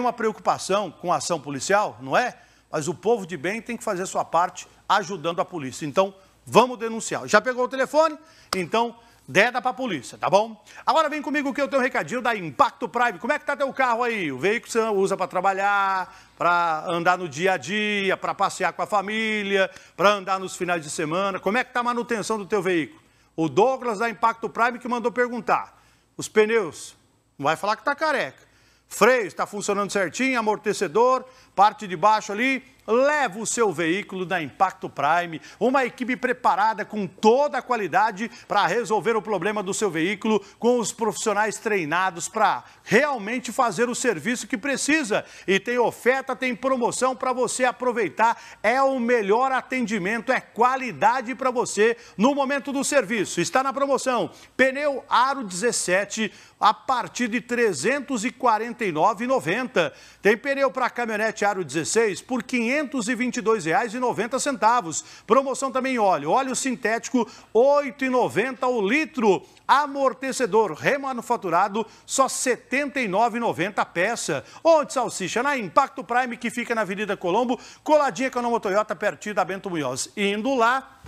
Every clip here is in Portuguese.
uma preocupação com a ação policial, não é? Mas o povo de bem tem que fazer sua parte ajudando a polícia. Então, vamos denunciar. Já pegou o telefone? Então, deda para a polícia, tá bom? Agora vem comigo que eu tenho um recadinho da Impacto Prime. Como é que tá teu carro aí? O veículo você usa para trabalhar, para andar no dia a dia, para passear com a família, para andar nos finais de semana. Como é que tá a manutenção do teu veículo? O Douglas da Impacto Prime que mandou perguntar. Os pneus, não vai falar que tá careca freio está funcionando certinho, amortecedor, parte de baixo ali, leva o seu veículo da Impacto Prime, uma equipe preparada com toda a qualidade para resolver o problema do seu veículo, com os profissionais treinados para realmente fazer o serviço que precisa. E tem oferta, tem promoção para você aproveitar. É o melhor atendimento, é qualidade para você no momento do serviço. Está na promoção. Pneu Aro 17 a partir de R$ 349,90. Tem pneu para caminhonete Aro 16 por 500 522,90. Promoção também óleo, óleo sintético R$ 8,90 o litro. Amortecedor remanufaturado, só R$ 79,90 a peça. Onde salsicha? Na Impacto Prime, que fica na Avenida Colombo, coladinha com a Toyota, pertinho da Bento Munhoz. Indo lá,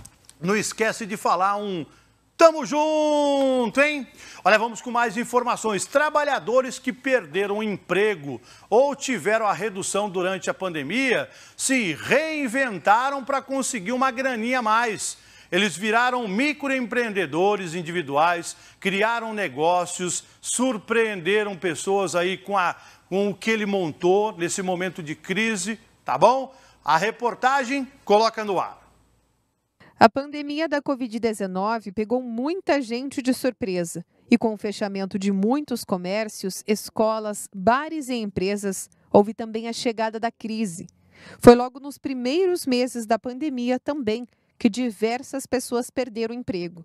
não esquece de falar um Tamo junto, hein? Olha, vamos com mais informações. Trabalhadores que perderam o emprego ou tiveram a redução durante a pandemia se reinventaram para conseguir uma graninha a mais. Eles viraram microempreendedores individuais, criaram negócios, surpreenderam pessoas aí com, a, com o que ele montou nesse momento de crise, tá bom? A reportagem coloca no ar. A pandemia da Covid-19 pegou muita gente de surpresa. E com o fechamento de muitos comércios, escolas, bares e empresas, houve também a chegada da crise. Foi logo nos primeiros meses da pandemia também que diversas pessoas perderam emprego.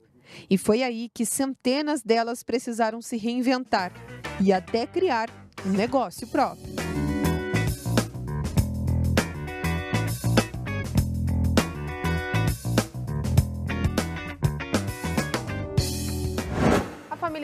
E foi aí que centenas delas precisaram se reinventar e até criar um negócio próprio.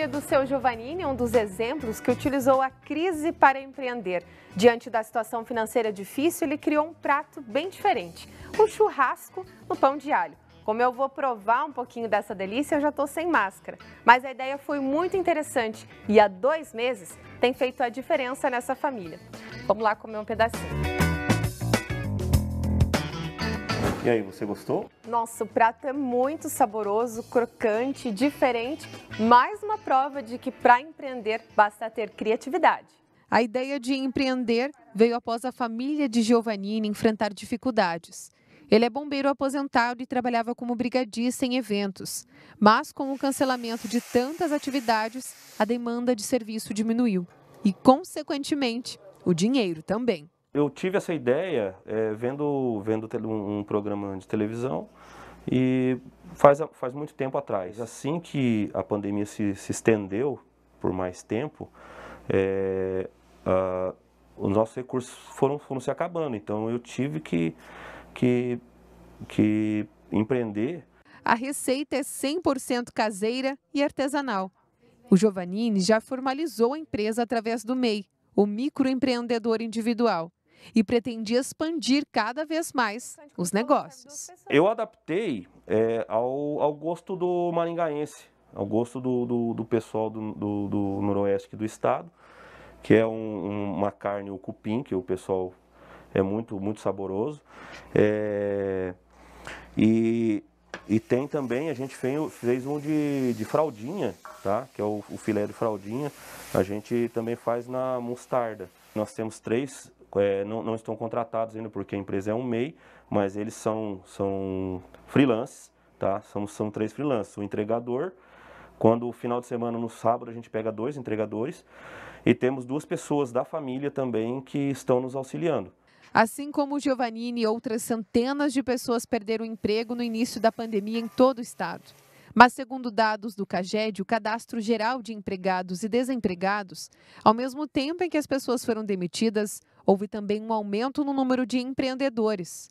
história do seu Giovannini é um dos exemplos que utilizou a crise para empreender. Diante da situação financeira difícil, ele criou um prato bem diferente: um churrasco no pão de alho. Como eu vou provar um pouquinho dessa delícia, eu já estou sem máscara. Mas a ideia foi muito interessante e há dois meses tem feito a diferença nessa família. Vamos lá comer um pedacinho. E aí, você gostou? Nossa, o prato é muito saboroso, crocante, diferente. Mais uma prova de que para empreender basta ter criatividade. A ideia de empreender veio após a família de Giovannini enfrentar dificuldades. Ele é bombeiro aposentado e trabalhava como brigadista em eventos. Mas com o cancelamento de tantas atividades, a demanda de serviço diminuiu. E, consequentemente, o dinheiro também eu tive essa ideia é, vendo, vendo um, programa de televisão e faz, faz muito tempo atrás. Assim que a pandemia se, se estendeu por mais tempo, é, a, os nossos recursos foram, foram se acabando. Então eu tive que, que, que empreender. A receita é 100% caseira e artesanal. O Giovannini já formalizou a empresa através do MEI, o microempreendedor individual e pretendia expandir cada vez mais os é negócios. Eu adaptei é, ao, ao, gosto do maringaense, ao gosto do, do, do pessoal do, do, do, noroeste do estado, que é um, uma carne, o cupim, que o pessoal é muito, muito saboroso. É, e, e tem também, a gente fez, fez um de, de fraldinha, tá? que é o, o filé de fraldinha, a gente também faz na mostarda. Nós temos três é, não, não, estão contratados ainda porque a empresa é um MEI, mas eles são, são freelances, tá? São, são três freelances. O entregador, quando o final de semana, no sábado, a gente pega dois entregadores e temos duas pessoas da família também que estão nos auxiliando. Assim como Giovannini e outras centenas de pessoas perderam emprego no início da pandemia em todo o estado. Mas, segundo dados do CAGED, o Cadastro Geral de Empregados e Desempregados, ao mesmo tempo em que as pessoas foram demitidas, Houve também um aumento no número de empreendedores.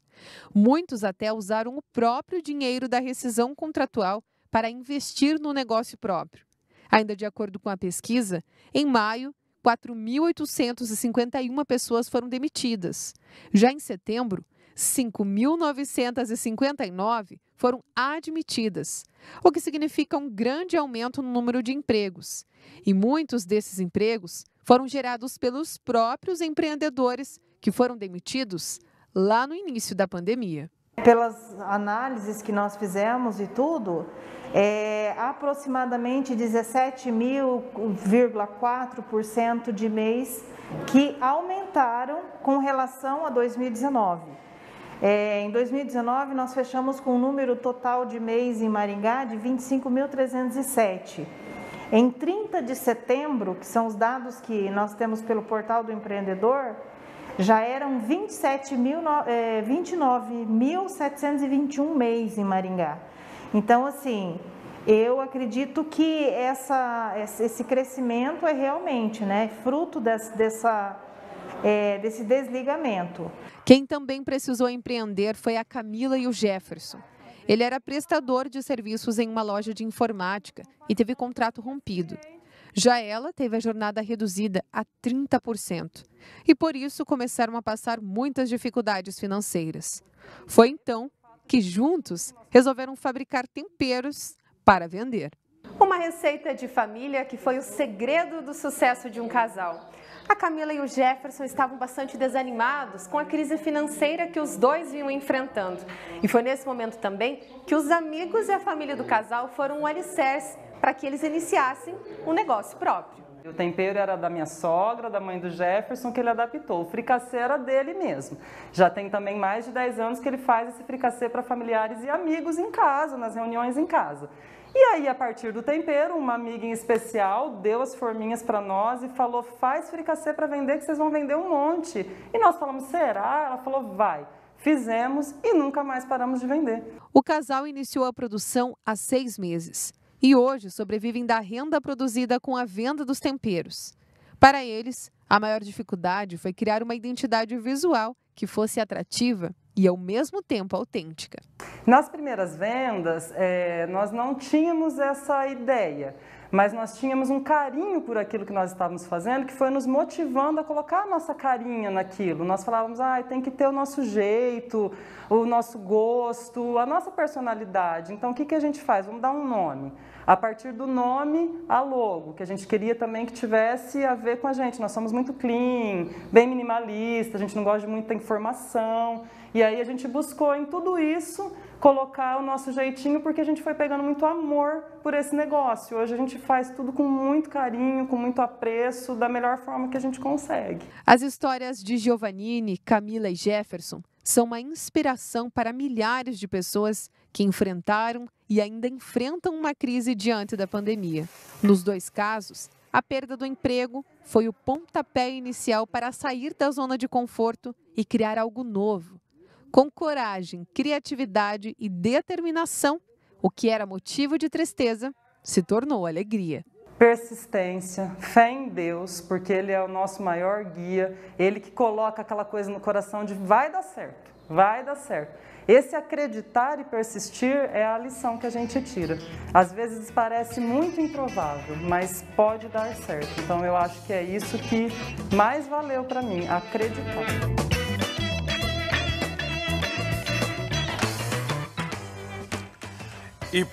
Muitos até usaram o próprio dinheiro da rescisão contratual para investir no negócio próprio. Ainda de acordo com a pesquisa, em maio, 4.851 pessoas foram demitidas. Já em setembro, 5.959 foram admitidas, o que significa um grande aumento no número de empregos. E muitos desses empregos foram gerados pelos próprios empreendedores que foram demitidos lá no início da pandemia. Pelas análises que nós fizemos e tudo, é, aproximadamente 17,4% de mês que aumentaram com relação a 2019. É, em 2019, nós fechamos com um número total de mês em Maringá de 25.307. Em 30 de setembro, que são os dados que nós temos pelo portal do empreendedor, já eram 29.721 é, mês em Maringá. Então, assim, eu acredito que essa, esse crescimento é realmente né, fruto dessa é, desse desligamento. Quem também precisou empreender foi a Camila e o Jefferson. Ele era prestador de serviços em uma loja de informática e teve contrato rompido. Já ela teve a jornada reduzida a 30% e por isso começaram a passar muitas dificuldades financeiras. Foi então que juntos resolveram fabricar temperos para vender uma receita de família que foi o segredo do sucesso de um casal. A Camila e o Jefferson estavam bastante desanimados com a crise financeira que os dois vinham enfrentando. E foi nesse momento também que os amigos e a família do casal foram um alicerce para que eles iniciassem um negócio próprio. O tempero era da minha sogra, da mãe do Jefferson, que ele adaptou. O fricassê era dele mesmo. Já tem também mais de 10 anos que ele faz esse fricassê para familiares e amigos em casa, nas reuniões em casa. E aí, a partir do tempero, uma amiga em especial deu as forminhas para nós e falou: faz fricassê para vender, que vocês vão vender um monte. E nós falamos: será? Ela falou: vai. Fizemos e nunca mais paramos de vender. O casal iniciou a produção há seis meses e hoje sobrevivem da renda produzida com a venda dos temperos. Para eles, a maior dificuldade foi criar uma identidade visual que fosse atrativa e ao mesmo tempo autêntica. Nas primeiras vendas, é, nós não tínhamos essa ideia, mas nós tínhamos um carinho por aquilo que nós estávamos fazendo, que foi nos motivando a colocar a nossa carinha naquilo. Nós falávamos, ah, tem que ter o nosso jeito, o nosso gosto, a nossa personalidade. Então, o que, que a gente faz? Vamos dar um nome a partir do nome a logo, que a gente queria também que tivesse a ver com a gente. Nós somos muito clean, bem minimalista, a gente não gosta de muita informação. E aí a gente buscou em tudo isso colocar o nosso jeitinho, porque a gente foi pegando muito amor por esse negócio. Hoje a gente faz tudo com muito carinho, com muito apreço, da melhor forma que a gente consegue. As histórias de Giovannini, Camila e Jefferson são uma inspiração para milhares de pessoas que enfrentaram e ainda enfrentam uma crise diante da pandemia. Nos dois casos, a perda do emprego foi o pontapé inicial para sair da zona de conforto e criar algo novo. Com coragem, criatividade e determinação, o que era motivo de tristeza se tornou alegria. Persistência, fé em Deus, porque Ele é o nosso maior guia, Ele que coloca aquela coisa no coração de vai dar certo, vai dar certo. Esse acreditar e persistir é a lição que a gente tira. Às vezes parece muito improvável, mas pode dar certo. Então eu acho que é isso que mais valeu para mim, acreditar. E